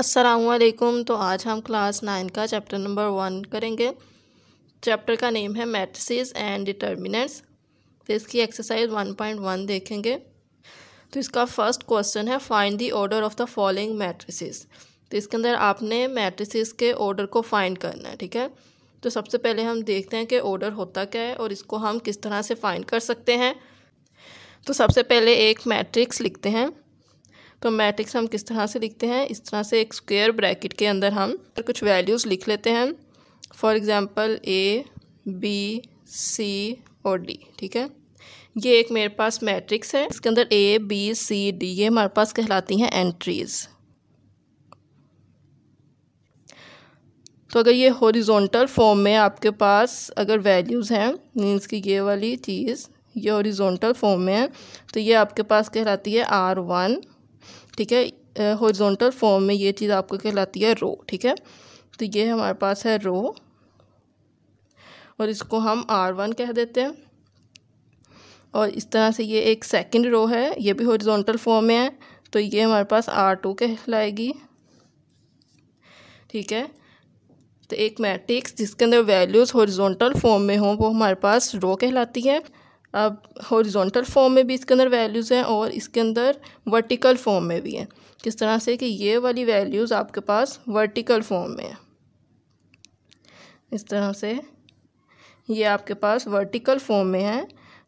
असलकुम तो आज हम क्लास नाइन का चैप्टर नंबर वन करेंगे चैप्टर का नेम है मैट्रिसेस एंड डिटर्मिनेंट्स तो इसकी एक्सरसाइज वन पॉइंट वन देखेंगे तो इसका फर्स्ट क्वेश्चन है find the order of the following matrices तो इसके अंदर आपने मैट्रिसेस के ऑर्डर को फाइंड करना है ठीक है तो सबसे पहले हम देखते हैं कि ऑर्डर होता क्या है और इसको हम किस तरह से फाइंड कर सकते हैं तो सबसे पहले एक मैट्रिक्स लिखते हैं तो मैट्रिक्स हम किस तरह से लिखते हैं इस तरह से एक स्क्वेयर ब्रैकेट के अंदर हम कुछ वैल्यूज़ लिख लेते हैं for example A B C और डी ठीक है ये एक मेरे पास मैट्रिक्स है इसके अंदर ए बी सी डी ये हमारे पास कहलाती हैं एंट्रीज़ तो अगर ये हॉरिजॉन्टल फॉर्म में आपके पास अगर वैल्यूज़ हैं मीन्स की ये वाली चीज़ ये हॉरिजॉन्टल फॉर्म में है तो ये आपके पास कहलाती है आर वन ठीक है हॉरिजॉन्टल फॉर्म में ये चीज़ आपको कहलाती है रो ठीक है तो ये हमारे पास है रो और इसको हम आर वन कह देते हैं और इस तरह से ये एक सेकंड रो है ये भी हॉरिजॉन्टल फॉर्म में है तो ये हमारे पास आर टू कहलाएगी ठीक है तो एक मैट्रिक्स जिसके अंदर वैल्यूज़ हॉरिजॉन्टल फॉर्म में हों वो हमारे पास रो कहलाती है अब हॉरिजॉन्टल फॉर्म में भी इसके अंदर वैल्यूज़ हैं और इसके अंदर वर्टिकल फॉर्म में भी हैं किस तरह से कि ये वाली वैल्यूज़ आपके पास वर्टिकल फॉर्म में है इस तरह से ये आपके पास वर्टिकल फॉर्म में है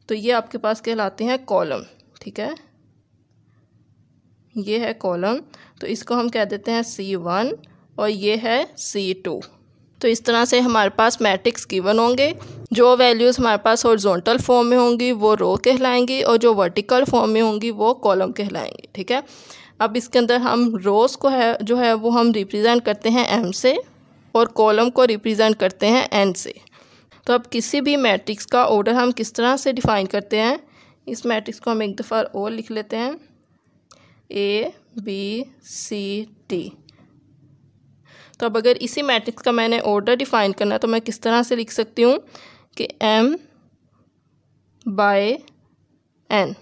तो ये आपके पास कहलाते हैं कॉलम ठीक है ये है कॉलम तो इसको हम कह देते हैं सी वन और ये है सी टू तो इस तरह से हमारे पास मैट्रिक्स गिवन होंगे जो वैल्यूज़ हमारे पास हॉरिजॉन्टल फॉर्म में होंगी वो रो कहलाएंगी और जो वर्टिकल फॉर्म में होंगी वो कॉलम कहलाएंगी ठीक है अब इसके अंदर हम रोज़ को है जो है वो हम रिप्रेजेंट करते हैं एम से और कॉलम को रिप्रेजेंट करते हैं एन से तो अब किसी भी मैट्रिक्स का ऑर्डर हम किस तरह से डिफ़ाइन करते हैं इस मैट्रिक्स को हम एक दफ़ा और लिख लेते हैं ए बी सी टी तो अब अगर इसी मैट्रिक्स का मैंने ऑर्डर डिफाइन करना है तो मैं किस तरह से लिख सकती हूँ कि एम बाय एन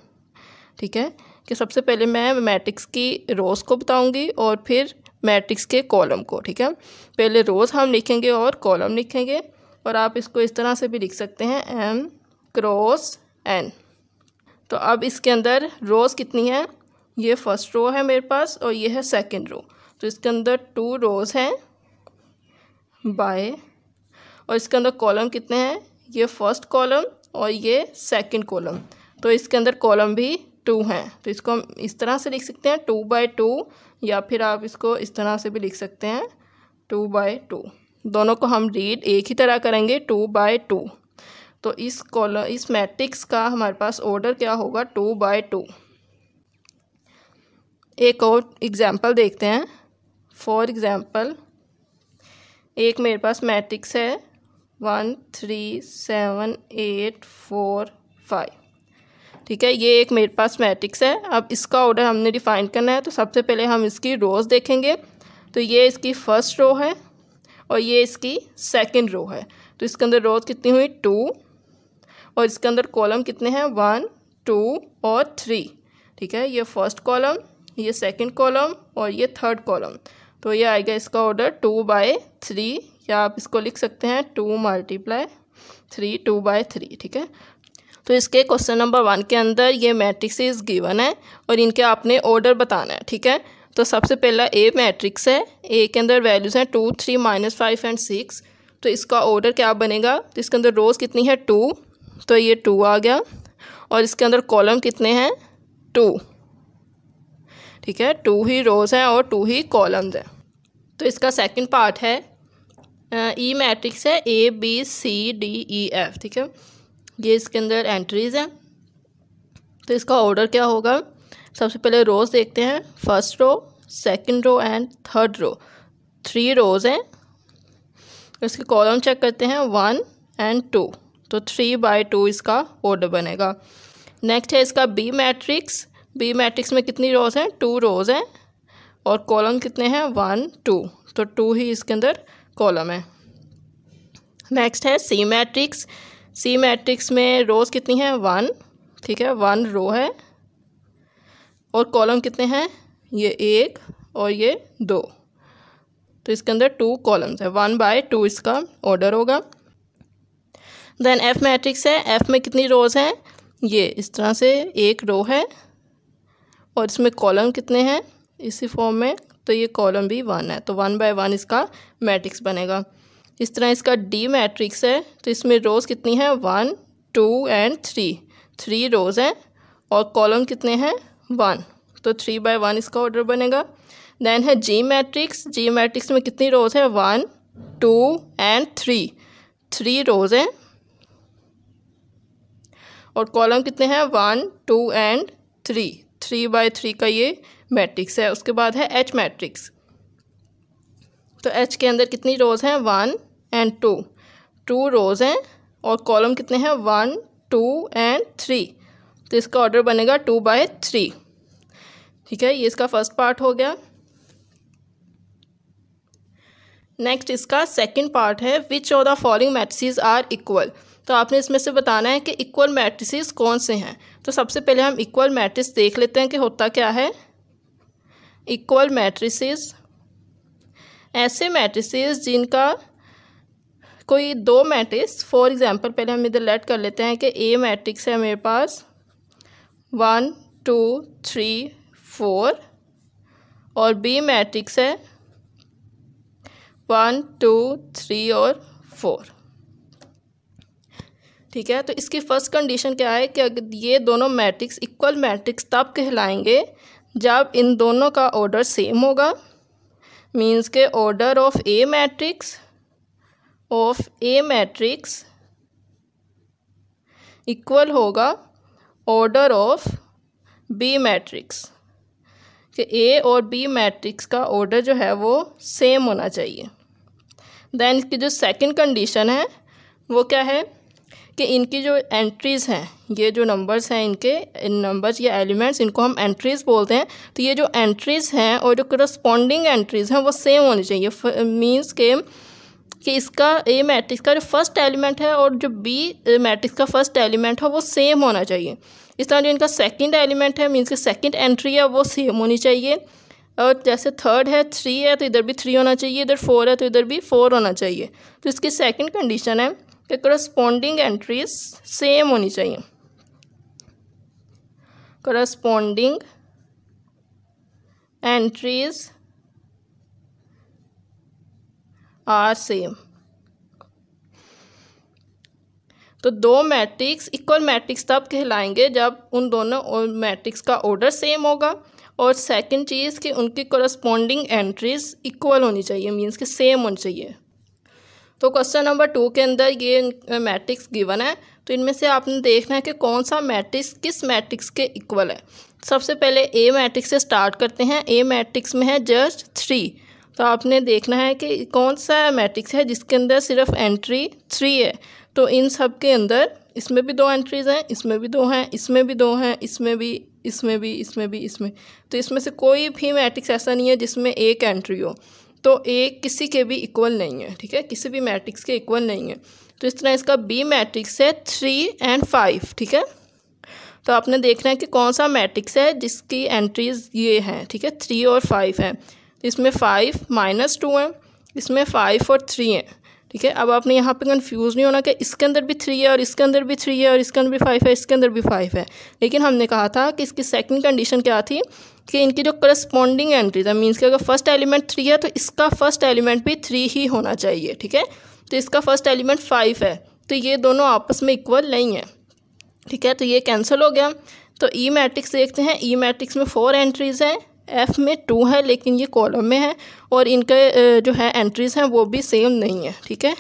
ठीक है कि सबसे पहले मैं मैट्रिक्स की रोज़ को बताऊँगी और फिर मैट्रिक्स के कॉलम को ठीक है पहले रोज़ हम लिखेंगे और कॉलम लिखेंगे और आप इसको इस तरह से भी लिख सकते हैं एम क्रॉस एन तो अब इसके अंदर रोज़ कितनी है ये फर्स्ट रो है मेरे पास और ये है सेकंड रो तो इसके अंदर टू रोज़ हैं बाय और इसके अंदर कॉलम कितने हैं ये फर्स्ट कॉलम और ये सेकंड कॉलम तो इसके अंदर कॉलम भी टू हैं तो इसको हम इस तरह से लिख सकते हैं टू बाय टू या फिर आप इसको इस तरह से भी लिख सकते हैं टू बाय टू दोनों को हम रीड एक ही तरह करेंगे टू बाय टू तो इस कॉलम इस मैट्रिक्स का हमारे पास ऑर्डर क्या होगा टू बाय टू एक और एग्ज़ाम्पल देखते हैं फॉर एग्ज़ाम्पल एक मेरे पास मैट्रिक्स है one three seven eight four five ठीक है ये एक मेरे पास मैट्रिक्स है अब इसका ऑर्डर हमने डिफाइन करना है तो सबसे पहले हम इसकी रोज़ देखेंगे तो ये इसकी फर्स्ट रो है और ये इसकी सेकंड रो है तो इसके अंदर रोज़ कितनी हुई टू और इसके अंदर कॉलम कितने हैं वन टू और थ्री ठीक है ये फर्स्ट कॉलम ये सेकंड कॉलम और ये थर्ड कॉलम तो ये आएगा इसका ऑर्डर टू बाय थ्री या आप इसको लिख सकते हैं two multiply three two by three ठीक है तो इसके क्वेश्चन नंबर वन के अंदर ये इज गिवन है और इनके आपने ऑर्डर बताना है ठीक है तो सबसे पहला ए मैट्रिक्स है ए के अंदर वैल्यूज़ हैं two three minus five and six तो इसका ऑर्डर क्या बनेगा तो इसके अंदर रोज़ कितनी है टू तो ये टू आ गया और इसके अंदर कॉलम कितने हैं टू ठीक है टू ही रोज़ हैं और टू ही कॉलम्स हैं तो इसका सेकंड पार्ट है ई मैट्रिक्स e है A B C D E F ठीक है ये इसके अंदर एंट्रीज हैं तो इसका ऑर्डर क्या होगा सबसे पहले रोज़ देखते हैं first row second row and third row three rows हैं इसके कॉलम चेक करते हैं वन एंड टू तो थ्री बाई टू इसका ऑर्डर बनेगा नेक्स्ट है इसका बी मैट्रिक्स बी मैट्रिक्स में कितनी रोज़ हैं टू रोज़ हैं और कॉलम कितने हैं वन टू तो टू ही इसके अंदर कॉलम है नेक्स्ट है सी मैट्रिक्स सी मैट्रिक्स में रोज़ कितनी हैं वन ठीक है वन रो है और कॉलम कितने हैं ये एक और ये दो तो इसके अंदर टू कॉलम्स है वन बाय टू इसका ऑर्डर होगा देन एफ मैट्रिक्स है एफ में कितनी रोज़ हैं ये इस तरह से एक रो है और इसमें कॉलम कितने हैं इसी फॉर्म में तो ये कॉलम भी वन है तो वन बाय वन इसका मैट्रिक्स बनेगा इस तरह इसका डी मैट्रिक्स है तो इसमें रोज़ कितनी है one two and three three rows हैं और कॉलम कितने हैं वन तो थ्री बाय वन इसका ऑर्डर बनेगा देन है जी मैट्रिक्स जी मैट्रिक्स में कितनी रोज़ हैं one two and three three rows हैं और कॉलम कितने हैं one two and three three by three का ये मैट्रिक्स है उसके बाद है एच मैट्रिक्स तो एच के अंदर कितनी रोज़ हैं one and two two rows हैं और कॉलम कितने हैं वन टू एंड थ्री तो इसका ऑर्डर बनेगा टू बाय थ्री ठीक है ये इसका फर्स्ट पार्ट हो गया नेक्स्ट इसका सेकंड पार्ट है which of the following matrices are equal तो आपने इसमें से बताना है कि इक्वल मैट्रिसेस कौन से हैं तो सबसे पहले हम इक्वल मैट्रिक्स देख लेते हैं कि होता क्या है इक्वल मैट्रिसेस ऐसे मैट्रिसेस जिनका कोई दो मैट्रिक्स फॉर एग्जांपल पहले हम इधर लेट कर लेते हैं कि ए मैट्रिक्स है मेरे पास वन टू थ्री फोर और बी मैट्रिक्स है वन टू थ्री और फोर ठीक है तो इसकी फर्स्ट कंडीशन क्या है कि अगर ये दोनों मैट्रिक्स इक्वल मैट्रिक्स तब कहलाएंगे जब इन दोनों का ऑर्डर सेम होगा मीन्स के order of A matrix of A matrix equal होगा ऑर्डर ऑफ बी मैट्रिक्स कि ए और बी मैट्रिक्स का ऑर्डर जो है वो सेम होना चाहिए देन इसकी जो सेकंड कंडीशन है वो क्या है कि इनकी जो एंट्रीज़ हैं ये जो नंबर्स हैं इनके इन नंबर्स या एलिमेंट्स इनको हम एंट्रीज़ बोलते हैं तो ये जो एंट्रीज़ हैं और जो करस्पॉन्डिंग एंट्रीज़ हैं वो सेम होनी चाहिए मीन्स के कि इसका ए मैट्रिक्स का जो फर्स्ट एलिमेंट है और जो बी मैट्रिक्स का फर्स्ट एलिमेंट है वो सेम होना चाहिए इस तरह जो इनका सेकंड एलिमेंट है मीन्स की सेकंड एंट्री है वो सेम होनी चाहिए और जैसे थर्ड है थ्री है तो इधर भी थ्री होना चाहिए इधर फोर है तो इधर भी फोर होना चाहिए तो इसकी सेकंड कंडीशन है के करस्पोंडिंग एंट्रीज सेम होनी चाहिए करस्पोंडिंग एंट्रीज आर सेम तो दो मैट्रिक्स इक्वल मैट्रिक्स तब कहलाएंगे जब उन दोनों मैट्रिक्स का ऑर्डर सेम होगा और सेकंड चीज़ कि उनकी करस्पॉन्डिंग एंट्रीज इक्वल होनी चाहिए मींस कि सेम होनी चाहिए तो क्वेश्चन नंबर टू के अंदर ये मैट्रिक्स गिवन है तो इनमें से आपने देखना है कि कौन सा मैट्रिक्स किस मैट्रिक्स के इक्वल है सबसे पहले ए मैट्रिक्स से स्टार्ट करते हैं ए मैट्रिक्स में है जस्ट थ्री तो आपने देखना है कि कौन सा मैट्रिक्स है जिसके अंदर सिर्फ एंट्री थ्री है तो इन सब के अंदर इसमें भी दो एंट्रीज़ हैं इसमें भी दो हैं इसमें भी दो हैं इसमें भी इसमें भी इसमें भी इसमें तो इसमें से कोई भी मैट्रिक्स ऐसा नहीं है जिसमें एक एंट्री हो तो ए किसी के भी इक्वल नहीं है ठीक है किसी भी मैट्रिक्स के इक्वल नहीं है तो इस तरह इसका बी मैट्रिक्स है थ्री एंड फाइव ठीक है तो आपने देखना है कि कौन सा मैट्रिक्स है जिसकी एंट्रीज ये हैं ठीक है थ्री और फाइव हैं इसमें फाइव माइनस टू हैं इसमें फाइव और थ्री हैं ठीक है अब आपने यहाँ पे कन्फ्यूज़ नहीं होना कि इसके अंदर भी थ्री है और इसके अंदर भी थ्री है और इसके अंदर भी फाइव है इसके अंदर भी फाइव है लेकिन हमने कहा था कि इसकी सेकंड कंडीशन क्या थी कि इनकी जो करस्पॉन्डिंग एंट्री था मीन्स कि अगर फर्स्ट एलिमेंट थ्री है तो इसका फर्स्ट एलिमेंट भी थ्री ही होना चाहिए ठीक है तो इसका फर्स्ट एलिमेंट फाइव है तो ये दोनों आपस में इक्वल नहीं है ठीक है तो ये कैंसिल हो गया तो ई e मैट्रिक्स देखते हैं ई e मैट्रिक्स में फोर एंट्रीज़ हैं एफ़ में टू है लेकिन ये कॉलम में है और इनके जो है एंट्रीज़ हैं वो भी सेम नहीं है ठीक है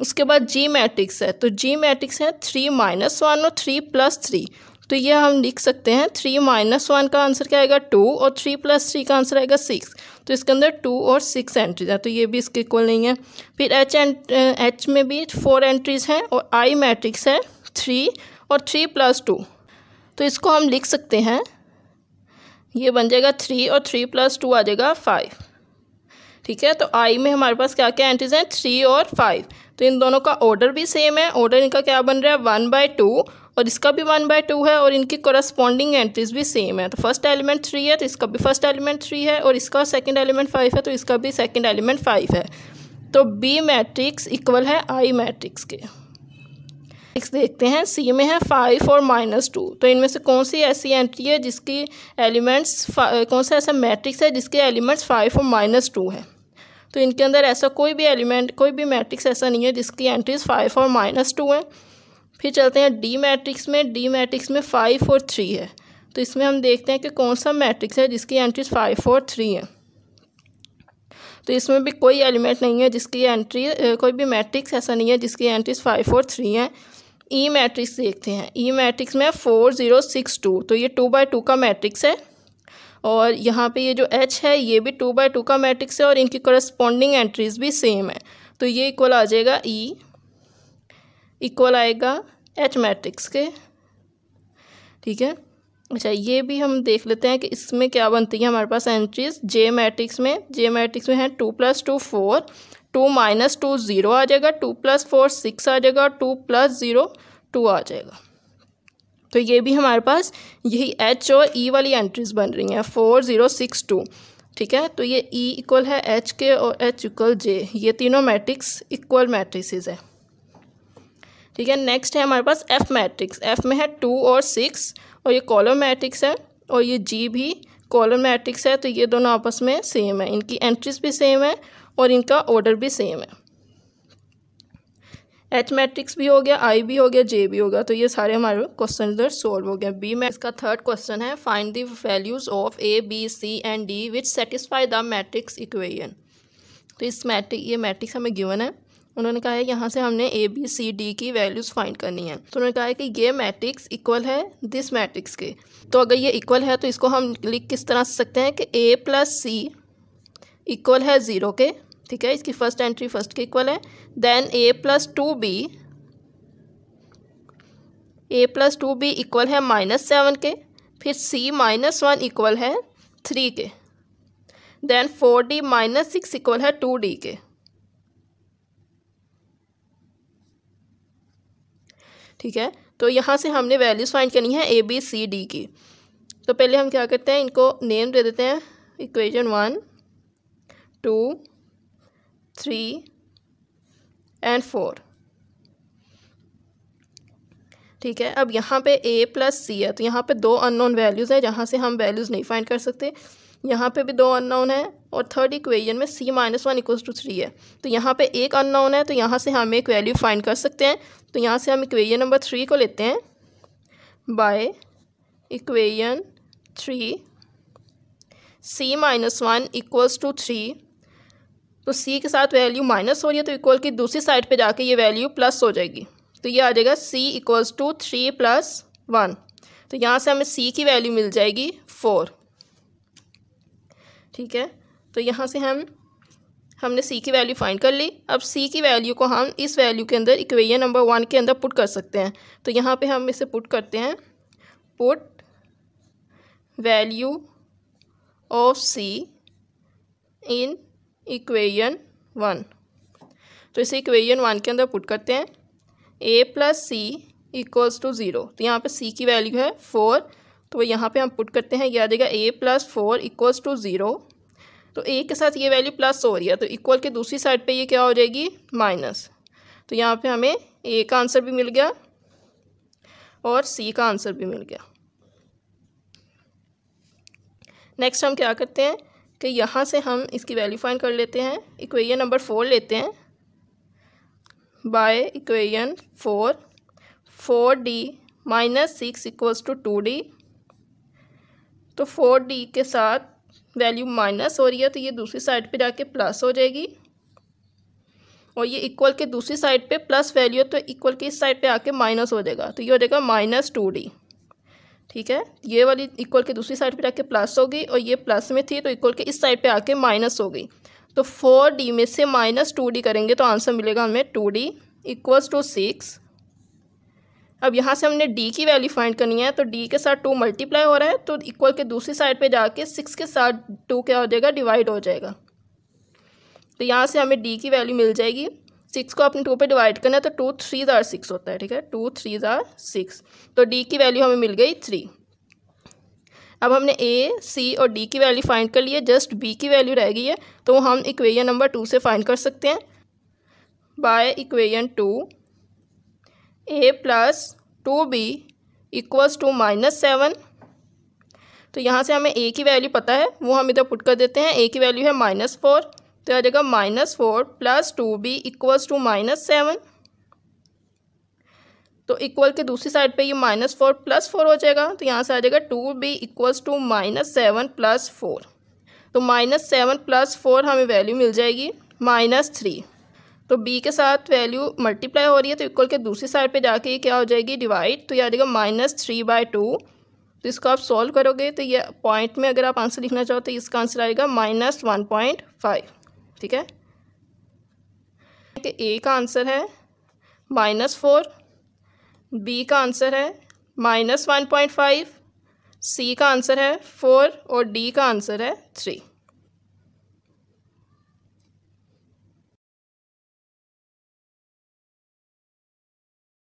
उसके बाद जी मैट्रिक्स है तो जी मैट्रिक्स है थ्री माइनस वन और थ्री प्लस थ्री तो ये हम लिख सकते हैं थ्री माइनस वन का आंसर क्या आएगा टू और थ्री प्लस थ्री का आंसर आएगा सिक्स तो इसके अंदर टू और सिक्स एंट्रीज हैं तो ये भी इसके इक्वल नहीं है फिर एच एंट एच में भी फोर एंट्रीज हैं और आई मैट्रिक्स है थ्री और थ्री प्लस टू तो इसको हम लिख सकते हैं ये बन जाएगा थ्री और थ्री प्लस टू आ जाएगा फाइव ठीक है तो आई में हमारे पास क्या क्या एंट्रीज हैं थ्री और फाइव तो इन दोनों का ऑर्डर भी सेम है ऑर्डर इनका क्या बन रहा है वन बाय टू और इसका भी वन बाय टू है और इनकी कॉरस्पॉन्डिंग एंट्रीज भी सेम है तो फर्स्ट एलिमेंट थ्री है तो इसका भी फर्स्ट एलिमेंट थ्री है और इसका सेकेंड एलिमेंट फाइव है तो इसका भी सेकेंड एलिमेंट फाइव है तो बी मैट्रिक्स इक्वल है आई मैट्रिक्स के नेक्स्ट देखते हैं सी में है फाइव और माइनस टू तो इनमें से कौन सी ऐसी एंट्री है जिसकी एलिमेंट्स कौन सा ऐसा मैट्रिक्स है जिसके एलिमेंट्स फाइव और माइनस टू है तो इनके अंदर ऐसा कोई भी एलिमेंट कोई भी मैट्रिक्स ऐसा नहीं है जिसकी एंट्रीज फाइव और माइनस टू हैं फिर चलते हैं डी मैट्रिक्स में डी मैट्रिक्स में फाइव और थ्री है तो इसमें हम देखते हैं कि कौन सा मैट्रिक्स है जिसकी एंट्रीज फाइव और थ्री है तो इसमें भी कोई एलिमेंट नहीं है जिसकी एंट्री कोई भी मैट्रिक्स ऐसा नहीं है जिसकी एंट्रीज फाइव और थ्री हैं ई e मैट्रिक्स देखते हैं ई e मैट्रिक्स में फोर ज़ीरो सिक्स टू तो ये टू बाई टू का मैट्रिक्स है और यहाँ पे ये जो एच है ये भी टू बाई टू का मैट्रिक्स है और इनकी करस्पॉन्डिंग एंट्रीज भी सेम है तो ये इक्वल आ जाएगा ई e, इक्वल आएगा एच मैट्रिक्स के ठीक है अच्छा ये भी हम देख लेते हैं कि इसमें क्या बनती है हमारे पास एंट्रीज जे मैट्रिक्स में जे मैट्रिक्स में है two plus two four two minus two zero आ जाएगा टू प्लस फोर सिक्स आ जाएगा टू प्लस ज़ीरो टू आ जाएगा तो ये भी हमारे पास यही एच और ई e वाली एंट्रीज बन रही हैं फोर ज़ीरो सिक्स टू ठीक है तो ये ई e इक्वल है एच के और एच इक्वल जे ये तीनों मैट्रिक्स इक्वल मैट्रिसेस है ठीक है नेक्स्ट है हमारे पास एफ मैट्रिक्स एफ में है टू और सिक्स और ये कॉलम मैट्रिक्स है और ये जी भी कॉलम मैट्रिक्स है तो ये दोनों आपस में सेम है इनकी एंट्रीज भी सेम है और इनका ऑर्डर भी सेम है एच मैट्रिक्स भी हो गया आई भी हो गया जे भी हो गया तो ये सारे हमारे क्वेश्चन इधर सोल्व हो गए बी में इसका थर्ड क्वेश्चन है find the values of A B C and D which satisfy the matrix equation तो इस मैट्रिक ये मैट्रिक्स हमें गिवन है उन्होंने कहा है यहाँ से हमने ए बी सी डी की वैल्यूज़ फाइंड करनी है तो उन्होंने कहा है कि ये मैट्रिक्स इक्वल है दिस मैट्रिक्स के तो अगर ये इक्वल है तो इसको हम लिख किस तरह से सकते हैं कि ए प्लस सी इक्वल है ज़ीरो के ठीक है इसकी फर्स्ट एंट्री फर्स्ट के इक्वल है then A plus two B A plus two B equal है माइनस सेवन के फिर सी माइनस वन इक्वल है थ्री के then four D minus six equal है टू डी के ठीक है तो यहाँ से हमने वैल्यूज फाइंड करनी है ए बी सी डी की तो पहले हम क्या करते हैं इनको नेम दे देते हैं equation one two three and four ठीक है अब यहाँ पे a प्लस सी है तो यहाँ पे दो अननोन वैल्यूज़ हैं जहाँ से हम वैल्यूज़ नहीं फाइंड कर सकते यहाँ पे भी दो अननोन है और थर्ड इक्वेजन में c माइनस वन इक्व टू थ्री है तो यहाँ पे एक अननोन है तो यहाँ से हम एक वैल्यू फाइंड कर सकते हैं तो यहाँ से हम इक्वेजन नंबर थ्री को लेते हैं by equation three c minus one equals to three तो सी के साथ वैल्यू माइनस हो रही है तो इक्वल की दूसरी साइड पे जाके ये वैल्यू प्लस हो जाएगी तो ये आ जाएगा C equals to three plus one तो यहाँ से हमें सी की वैल्यू मिल जाएगी फोर ठीक है तो यहाँ से हम हमने सी की वैल्यू फाइंड कर ली अब सी की वैल्यू को हम इस वैल्यू के अंदर इक्वेशन नंबर वन के अंदर पुट कर सकते हैं तो यहाँ पे हम इसे पुट करते हैं put value of C in equation one तो इसे इक्वेशन वन के अंदर पुट करते हैं A plus C equals to zero तो यहाँ पे सी की वैल्यू है फोर तो यहाँ पे हम पुट करते हैं याद आएगा A plus four equals to zero तो ए के साथ ये वैल्यू प्लस हो रही है तो इक्वल के दूसरी साइड पे ये क्या हो जाएगी माइनस तो यहाँ पे हमें ए का आंसर भी मिल गया और सी का आंसर भी मिल गया नेक्स्ट हम क्या करते हैं तो यहाँ से हम इसकी वैल्यू फाइंड कर लेते हैं इक्वेशन नंबर फोर लेते हैं by equation four four D minus six equals to two D तो फोर डी के साथ वैल्यू माइनस हो रही है तो ये दूसरी साइड पे जाके प्लस हो जाएगी और ये इक्वल के दूसरी साइड पे प्लस वैल्यू है तो इक्वल के इस साइड पे आके माइनस हो जाएगा तो ये हो जाएगा माइनस टू डी ठीक है ये वाली इक्वल के दूसरी साइड पे जाके प्लस हो गई और ये प्लस में थी तो इक्वल के इस साइड पे आके माइनस हो गई तो फोर डी में से माइनस टू डी करेंगे तो आंसर मिलेगा हमें two D equals to six अब यहाँ से हमने डी की वैल्यू फाइंड करनी है तो डी के साथ टू मल्टीप्लाई हो रहा है तो इक्वल के दूसरी साइड पर जाके सिक्स के साथ टू क्या हो जाएगा डिवाइड हो जाएगा तो यहाँ से हमें डी की वैल्यू मिल जाएगी सिक्स को अपने टू पे डिवाइड करना है तो टू थ्री ज़ार सिक्स होता है ठीक है टू थ्री ज़ार सिक्स तो डी की वैल्यू हमें मिल गई थ्री अब हमने ए सी और डी की वैल्यू फाइंड कर ली है जस्ट बी की वैल्यू रह गई है तो हम इक्वेजन नंबर टू से फाइंड कर सकते हैं by equation two A plus two B equals to minus seven तो यहाँ से हमें ए की वैल्यू पता है वो हम इधर पुट कर देते हैं ए की वैल्यू है माइनस फोर तो आ जाएगा minus four plus two B equals to minus seven तो इक्वल के दूसरी साइड पे ये माइनस फोर प्लस फोर हो जाएगा तो यहाँ से आ जाएगा two B equals to minus seven plus four तो माइनस सेवन प्लस फोर हमें वैल्यू मिल जाएगी माइनस थ्री तो बी के साथ वैल्यू मल्टीप्लाई हो रही है तो इक्वल के दूसरी साइड पे जाके ये क्या हो जाएगी डिवाइड तो ये आ जाएगा माइनस थ्री बाय टू तो इसको आप सॉल्व करोगे तो ये पॉइंट में अगर आप आंसर लिखना चाहो तो इसका आंसर आएगा माइनस वन पॉइंट फाइव ठीक है ए का आंसर है माइनस फोर बी का आंसर है minus one point five C का आंसर है फोर और डी का आंसर है थ्री